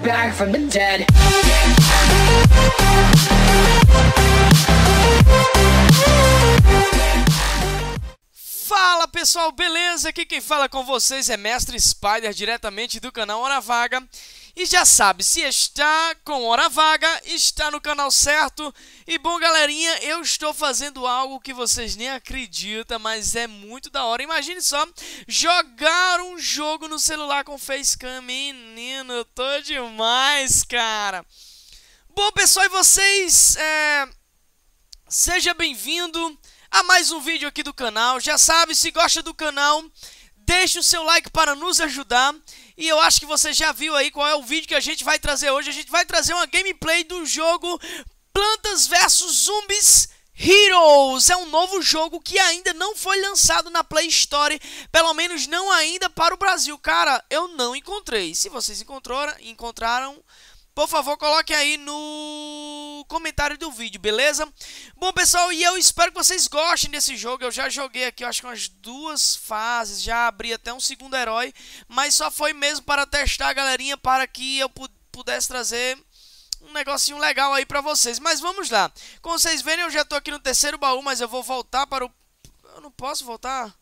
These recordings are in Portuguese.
back, from the dead. Fala pessoal, beleza? Aqui quem fala com vocês é Mestre Spider, diretamente do canal Hora Vaga e já sabe se está com hora vaga, está no canal certo. E bom, galerinha, eu estou fazendo algo que vocês nem acreditam, mas é muito da hora. Imagine só jogar um jogo no celular com facecam, menino, eu tô demais, cara. Bom, pessoal, e vocês, é... seja bem-vindo a mais um vídeo aqui do canal. Já sabe, se gosta do canal, deixe o seu like para nos ajudar. E eu acho que você já viu aí qual é o vídeo que a gente vai trazer hoje. A gente vai trazer uma gameplay do jogo Plantas vs Zumbis Heroes é um novo jogo que ainda não foi lançado na Play Store, pelo menos não ainda para o Brasil. Cara, eu não encontrei. Se vocês encontraram, encontraram por favor, coloque aí no comentário do vídeo, beleza? Bom, pessoal, e eu espero que vocês gostem desse jogo. Eu já joguei aqui, acho que umas duas fases, já abri até um segundo herói, mas só foi mesmo para testar a galerinha para que eu pudesse trazer um negocinho legal aí pra vocês. Mas vamos lá. Como vocês verem, eu já tô aqui no terceiro baú, mas eu vou voltar para o... Eu não posso voltar?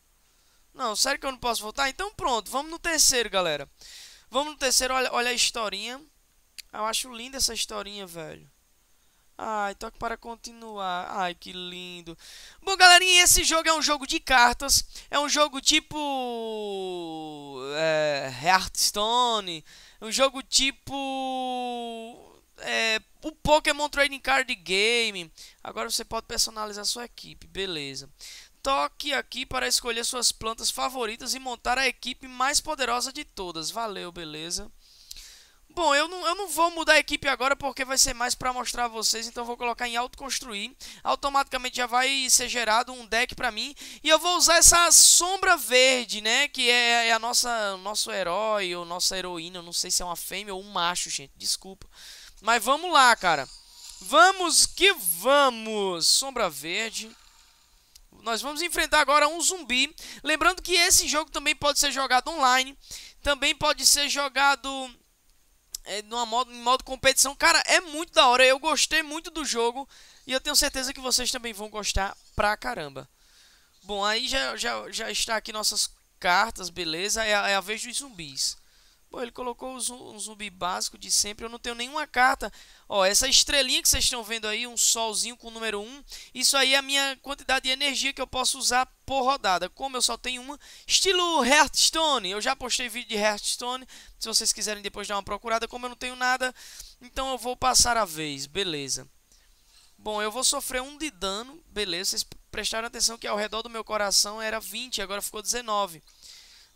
Não, sério que eu não posso voltar? Então pronto, vamos no terceiro, galera. Vamos no terceiro, olha, olha a historinha. Eu acho linda essa historinha, velho. Ai, toque para continuar. Ai, que lindo. Bom, galerinha, esse jogo é um jogo de cartas. É um jogo tipo... É, é Hearthstone. É um jogo tipo... É, o Pokémon Trading Card Game. Agora você pode personalizar sua equipe, beleza. Toque aqui para escolher suas plantas favoritas e montar a equipe mais poderosa de todas. Valeu, beleza. Bom, eu não, eu não vou mudar a equipe agora porque vai ser mais para mostrar a vocês, então eu vou colocar em autoconstruir. Automaticamente já vai ser gerado um deck para mim. E eu vou usar essa sombra verde, né, que é, é a nossa nosso herói ou nossa heroína, eu não sei se é uma fêmea ou um macho, gente, desculpa. Mas vamos lá, cara. Vamos que vamos! Sombra verde... Nós vamos enfrentar agora um zumbi. Lembrando que esse jogo também pode ser jogado online. Também pode ser jogado é, numa modo, em modo competição. Cara, é muito da hora. Eu gostei muito do jogo. E eu tenho certeza que vocês também vão gostar pra caramba. Bom, aí já, já, já está aqui nossas cartas, beleza? É a, é a vez dos zumbis. Pô, ele colocou um zumbi básico de sempre. Eu não tenho nenhuma carta. Ó, essa estrelinha que vocês estão vendo aí, um solzinho com o número 1. Isso aí é a minha quantidade de energia que eu posso usar por rodada. Como eu só tenho uma, estilo Hearthstone. Eu já postei vídeo de Hearthstone. Se vocês quiserem depois dar uma procurada, como eu não tenho nada, então eu vou passar a vez. Beleza. Bom, eu vou sofrer um de dano. Beleza, vocês prestaram atenção que ao redor do meu coração era 20, agora ficou 19.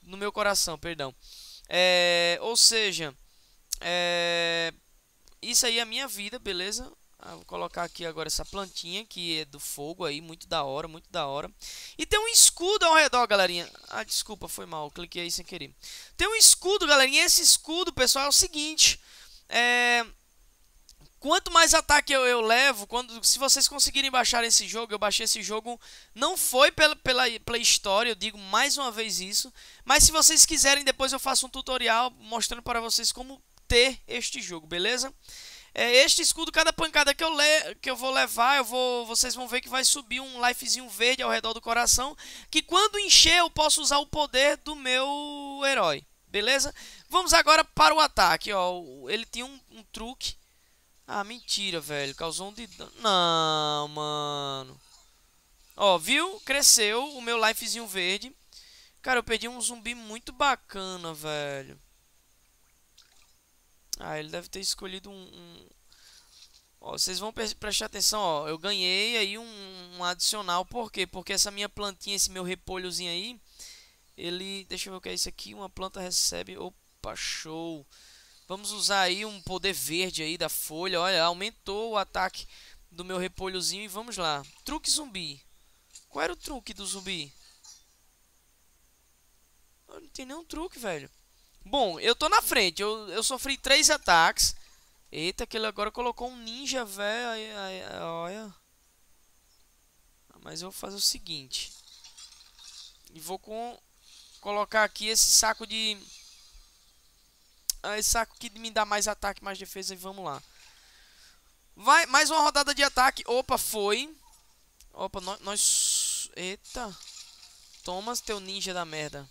No meu coração, perdão. É, ou seja, é, isso aí é a minha vida, beleza? Ah, vou colocar aqui agora essa plantinha que é do fogo aí, muito da hora, muito da hora. E tem um escudo ao redor, galerinha. Ah, desculpa, foi mal, cliquei aí sem querer. Tem um escudo, galerinha. Esse escudo, pessoal, é o seguinte. É, Quanto mais ataque eu, eu, levo, quando se vocês conseguirem baixar esse jogo, eu baixei esse jogo, não foi pela, pela, Store, eu digo mais uma vez isso, mas se vocês quiserem, depois eu faço um tutorial mostrando para vocês como ter este jogo, beleza? É, este escudo, cada pancada que eu, le, que eu vou levar, eu vou, vocês vão ver que vai subir um lifezinho verde ao redor do coração, que quando encher eu posso usar o poder do meu herói, beleza? Vamos agora para o ataque, ó, ele tinha um, um truque ah, mentira, velho. Causou um de dano. Não, mano. Ó, viu? Cresceu o meu lifezinho verde. Cara, eu perdi um zumbi muito bacana, velho. Ah, ele deve ter escolhido um... um... Ó, vocês vão prestar atenção, ó. Eu ganhei aí um, um, adicional. Por quê? Porque essa minha plantinha, esse meu repolhozinho aí... Ele... Deixa eu ver o que é isso aqui. Uma planta recebe... Opa, show! Vamos usar aí um poder verde aí da folha. Olha, aumentou o ataque do meu repolhozinho. E vamos lá. Truque zumbi. Qual era o truque do zumbi? Não tem nenhum truque, velho. Bom, eu tô na frente. Eu, eu sofri três ataques. Eita, aquele agora colocou um ninja, velho. Olha. Ah, mas eu vou fazer o seguinte. E vou com... Colocar aqui esse saco de ah, esse saco que me dá mais ataque, mais defesa e vamos lá. Vai, mais uma rodada de ataque. Opa, foi. Opa, nós... nós... Eita. Toma, teu ninja da merda.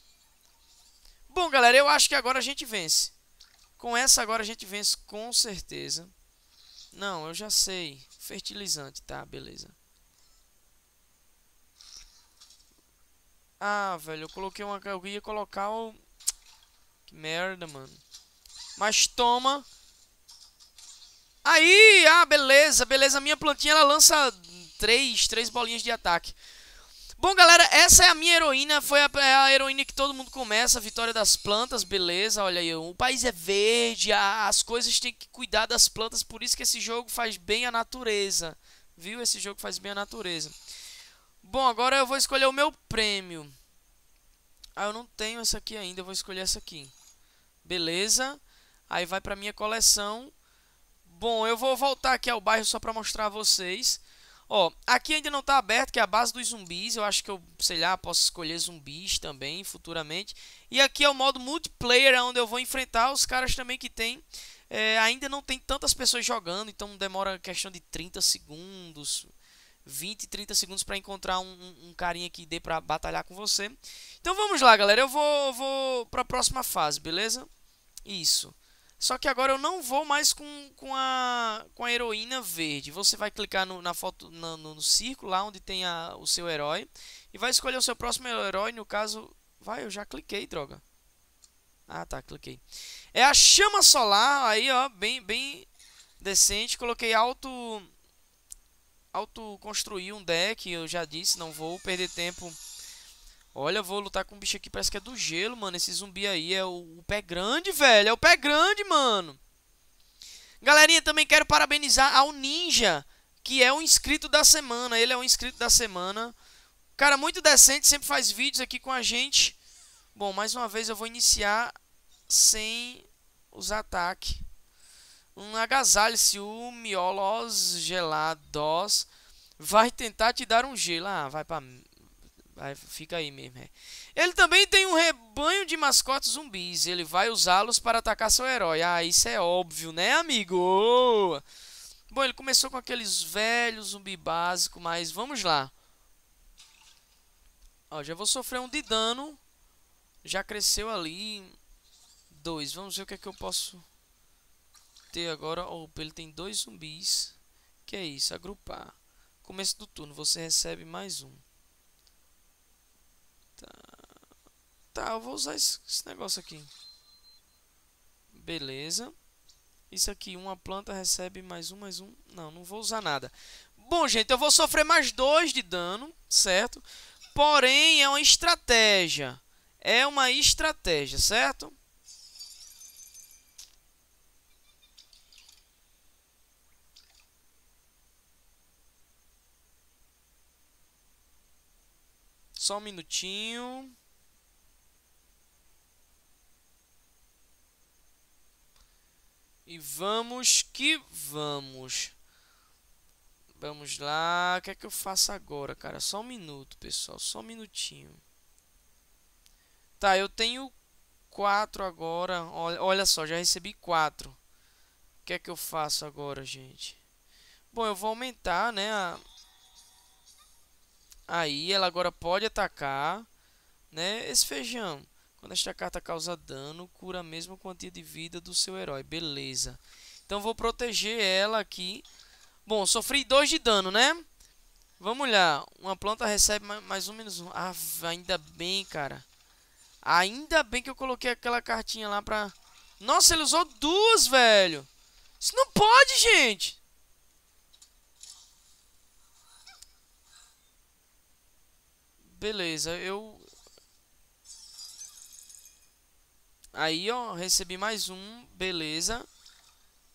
Bom, galera, eu acho que agora a gente vence. Com essa agora a gente vence com certeza. Não, eu já sei. Fertilizante, tá, beleza. Ah, velho, eu coloquei uma... Eu ia colocar o... Que merda, mano. Mas toma. Aí, ah, beleza, beleza. Minha plantinha, ela lança três, três bolinhas de ataque. Bom, galera, essa é a minha heroína. Foi a, é a heroína que todo mundo começa, a vitória das plantas, beleza. Olha aí, o país é verde, as coisas têm que cuidar das plantas. Por isso que esse jogo faz bem à natureza. Viu? Esse jogo faz bem à natureza. Bom, agora eu vou escolher o meu prêmio. Ah, eu não tenho essa aqui ainda, eu vou escolher essa aqui. Beleza. Aí vai para minha coleção. Bom, eu vou voltar aqui ao bairro só para mostrar a vocês. Ó, aqui ainda não está aberto, que é a base dos zumbis. Eu acho que eu, sei lá, posso escolher zumbis também futuramente. E aqui é o modo multiplayer, é onde eu vou enfrentar os caras também que tem... É, ainda não tem tantas pessoas jogando, então demora questão de 30 segundos, 20, 30 segundos para encontrar um, um, carinha que dê para batalhar com você. Então vamos lá, galera. Eu vou, vou para a próxima fase, beleza? Isso. Só que agora eu não vou mais com, com, a, com a heroína verde. Você vai clicar no, na foto, no, no, no círculo lá onde tem a, o seu herói. E vai escolher o seu próximo herói. No caso, vai, eu já cliquei, droga. Ah, tá, cliquei. É a chama solar, aí, ó, bem, bem decente. Coloquei alto... Auto construir um deck, eu já disse, não vou perder tempo Olha, vou lutar com um bicho aqui, parece que é do gelo, mano. Esse zumbi aí é o, o pé grande, velho. É o pé grande, mano. Galerinha, também quero parabenizar ao Ninja, que é o inscrito da semana. Ele é o inscrito da semana. Cara, muito decente, sempre faz vídeos aqui com a gente. Bom, mais uma vez eu vou iniciar sem os ataques. Um agasalho, se o miolos gelados vai tentar te dar um gelo. Ah, vai pra fica aí mesmo. É. Ele também tem um rebanho de mascotes zumbis. Ele vai usá-los para atacar seu herói. Ah, isso é óbvio, né, amigo? Bom, ele começou com aqueles velhos zumbi básico, mas vamos lá. Ó, já vou sofrer um de dano. Já cresceu ali. Dois. Vamos ver o que é que eu posso ter agora. Opa, ele tem dois zumbis. Que é isso? Agrupar. Começo do turno, você recebe mais um. Tá, eu vou usar esse, esse negócio aqui. Beleza. Isso aqui, uma planta recebe mais um, mais um. Não, não vou usar nada. Bom, gente, eu vou sofrer mais dois de dano, certo? Porém, é uma estratégia. É uma estratégia, certo? Só um minutinho. E vamos que vamos. Vamos lá. O que é que eu faço agora, cara? Só um minuto, pessoal. Só um minutinho. Tá, eu tenho quatro agora. Olha, olha só, já recebi quatro. O que é que eu faço agora, gente? Bom, eu vou aumentar, né? A... Aí, ela agora pode atacar, né? Esse feijão. Quando esta carta causa dano, cura a mesma quantia de vida do seu herói. Beleza. Então vou proteger ela aqui. Bom, sofri 2 de dano, né? Vamos olhar. Uma planta recebe mais um menos um. Ah, ainda bem, cara. Ainda bem que eu coloquei aquela cartinha lá pra... Nossa, ele usou duas, velho. Isso não pode, gente. Beleza, eu Aí, ó, recebi mais um. Beleza.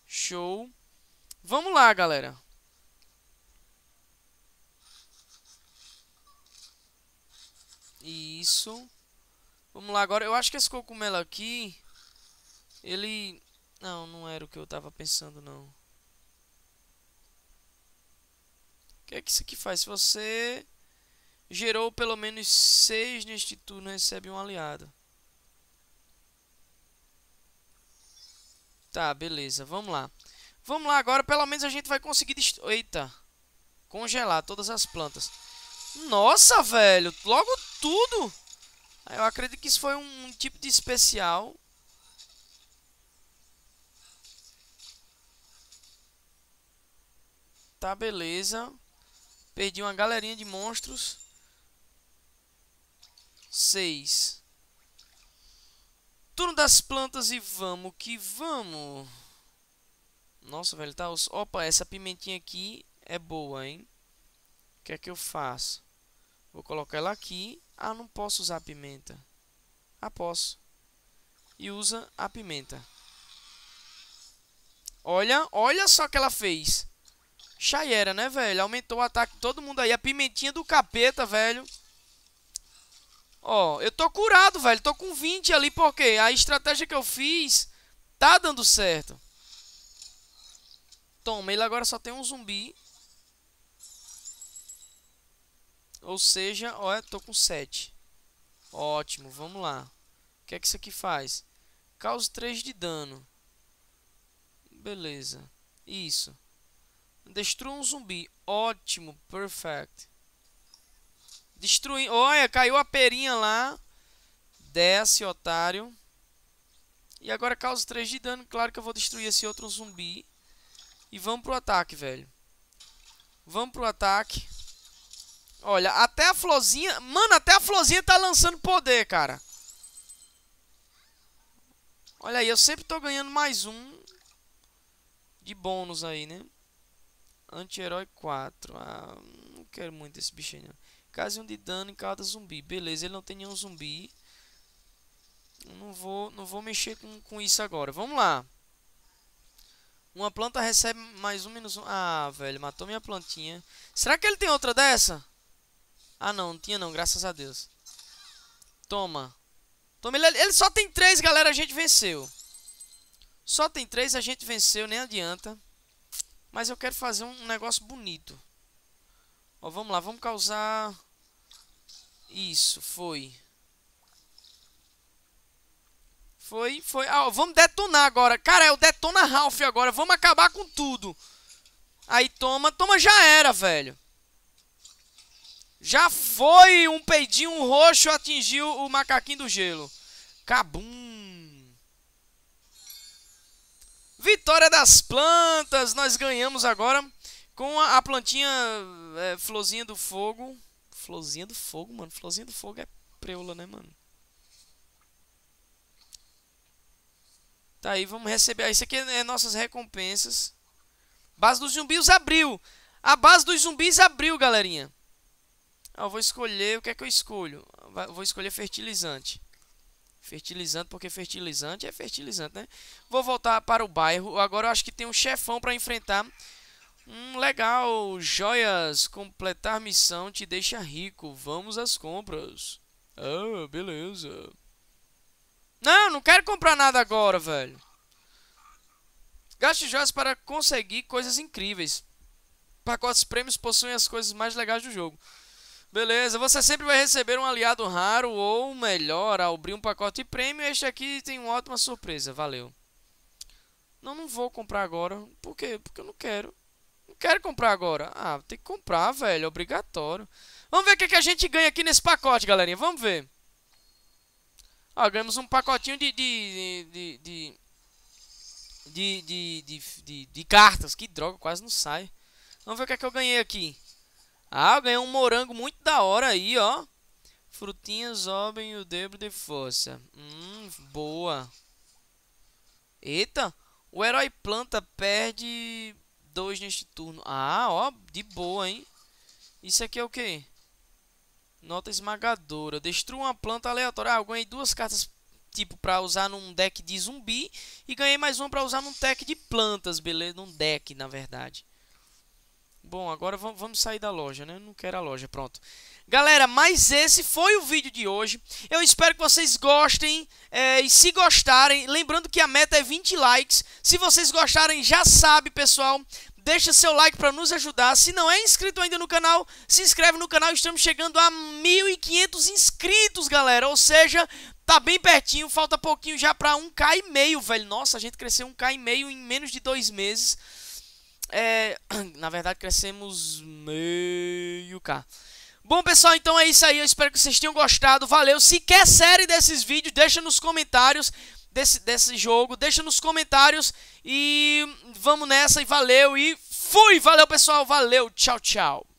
Show. Vamos lá, galera. Isso. Vamos lá agora. Eu acho que esse cogumelo aqui... Ele... Não, não era o que eu tava pensando, não. O que é que isso aqui faz? Se você gerou pelo menos 6 neste turno, recebe um aliado. Tá, beleza. Vamos lá. Vamos lá, agora pelo menos a gente vai conseguir... Dest... Eita. Congelar todas as plantas. Nossa, velho. Logo tudo. Ah, eu acredito que isso foi um, um tipo de especial. Tá, beleza. Perdi uma galerinha de monstros. Seis turno das plantas e vamos que vamos. Nossa, velho, tá... Os... Opa, essa pimentinha aqui é boa, hein? O que é que eu faço? Vou colocar ela aqui. Ah, não posso usar a pimenta. Ah, posso. E usa a pimenta. Olha, olha só o que ela fez. era, né, velho? Aumentou o ataque de todo mundo aí. A pimentinha do capeta, velho. Ó, eu tô curado, velho. Tô com 20 ali porque a estratégia que eu fiz tá dando certo. Toma, ele agora só tem um zumbi. Ou seja, ó, é, tô com 7. Ótimo, vamos lá. O que é que isso aqui faz? Causa 3 de dano. Beleza. Isso. Destrua um zumbi. Ótimo, perfect. Destruindo. Olha, caiu a perinha lá. Desce, otário. E agora causa 3 de dano. Claro que eu vou destruir esse outro zumbi. E vamos pro ataque, velho. Vamos pro ataque. Olha, até a florzinha... Mano, até a florzinha tá lançando poder, cara. Olha aí, eu sempre tô ganhando mais um de bônus aí, né? Anti-herói 4. Ah, não quero muito esse bicho aí, não. Caso um de dano em cada zumbi. Beleza, ele não tem nenhum zumbi. Não vou, não vou mexer com, com isso agora. Vamos lá. Uma planta recebe mais um menos um. Ah, velho, matou minha plantinha. Será que ele tem outra dessa? Ah, não, não tinha não, graças a Deus. Toma. Toma, ele, ele só tem três, galera, a gente venceu. Só tem três, a gente venceu, nem adianta. Mas eu quero fazer um negócio bonito. Ó, vamos lá, vamos causar... Isso, foi. Foi, foi. Ah, ó, vamos detonar agora. Cara, eu detona Ralph agora. Vamos acabar com tudo. Aí toma, toma, já era, velho. Já foi um peidinho roxo atingiu o macaquinho do gelo. Cabum. Vitória das plantas. Nós ganhamos agora. Com a, a plantinha é, florzinha do fogo. Florzinha do fogo, mano. Florzinha do fogo é preula, né, mano? Tá aí, vamos receber. Ah, isso aqui é nossas recompensas. Base dos zumbis abriu. A base dos zumbis abriu, galerinha. Ah, eu vou escolher. O que é que eu escolho? vou escolher fertilizante. Fertilizante, porque fertilizante é fertilizante, né? Vou voltar para o bairro. Agora eu acho que tem um chefão para enfrentar. Hum, legal, joias, completar missão te deixa rico, vamos às compras. Ah, beleza. Não, não quero comprar nada agora, velho. Gaste joias para conseguir coisas incríveis. Pacotes prêmios possuem as coisas mais legais do jogo. Beleza, você sempre vai receber um aliado raro ou melhor, ao abrir um pacote prêmio, este aqui tem uma ótima surpresa, valeu. Não, não vou comprar agora. Por quê? Porque eu não quero. Não quero comprar agora. Ah, tem que comprar, velho. É obrigatório. Vamos ver o que, que a gente ganha aqui nesse pacote, galerinha. Vamos ver. Ah, ganhamos um pacotinho de... de, de, de de, de, de, de, de cartas. Que droga, quase não sai. Vamos ver o que é que eu ganhei aqui. Ah, eu ganhei um morango muito da hora aí, ó. Frutinhas, obem o debro de força. Hum, boa. Eita. O herói planta perde 2 neste turno. Ah, ó, de boa, hein? Isso aqui é o quê? Nota esmagadora. Destrua uma planta aleatória. Ah, eu ganhei duas cartas, tipo, pra usar num deck de zumbi. E ganhei mais uma pra usar num deck de plantas, beleza? Num deck, na verdade. Bom, agora vamos sair da loja, né? Não quero a loja, pronto. Galera, mas esse foi o vídeo de hoje. Eu espero que vocês gostem é, e se gostarem, lembrando que a meta é 20 likes. Se vocês gostarem, já sabe, pessoal, deixa seu like para nos ajudar. Se não é inscrito ainda no canal, se inscreve no canal. Estamos chegando a 1.500 inscritos, galera. Ou seja, tá bem pertinho, falta pouquinho já para 1k e meio, velho. Nossa, a gente cresceu 1k e meio em menos de dois meses. É, na verdade, crescemos meio cá. Bom, pessoal, então é isso aí. Eu espero que vocês tenham gostado. Valeu. Se quer série desses vídeos, deixa nos comentários desse, desse jogo. Deixa nos comentários. E vamos nessa. E valeu. E fui. Valeu, pessoal. Valeu. Tchau, tchau.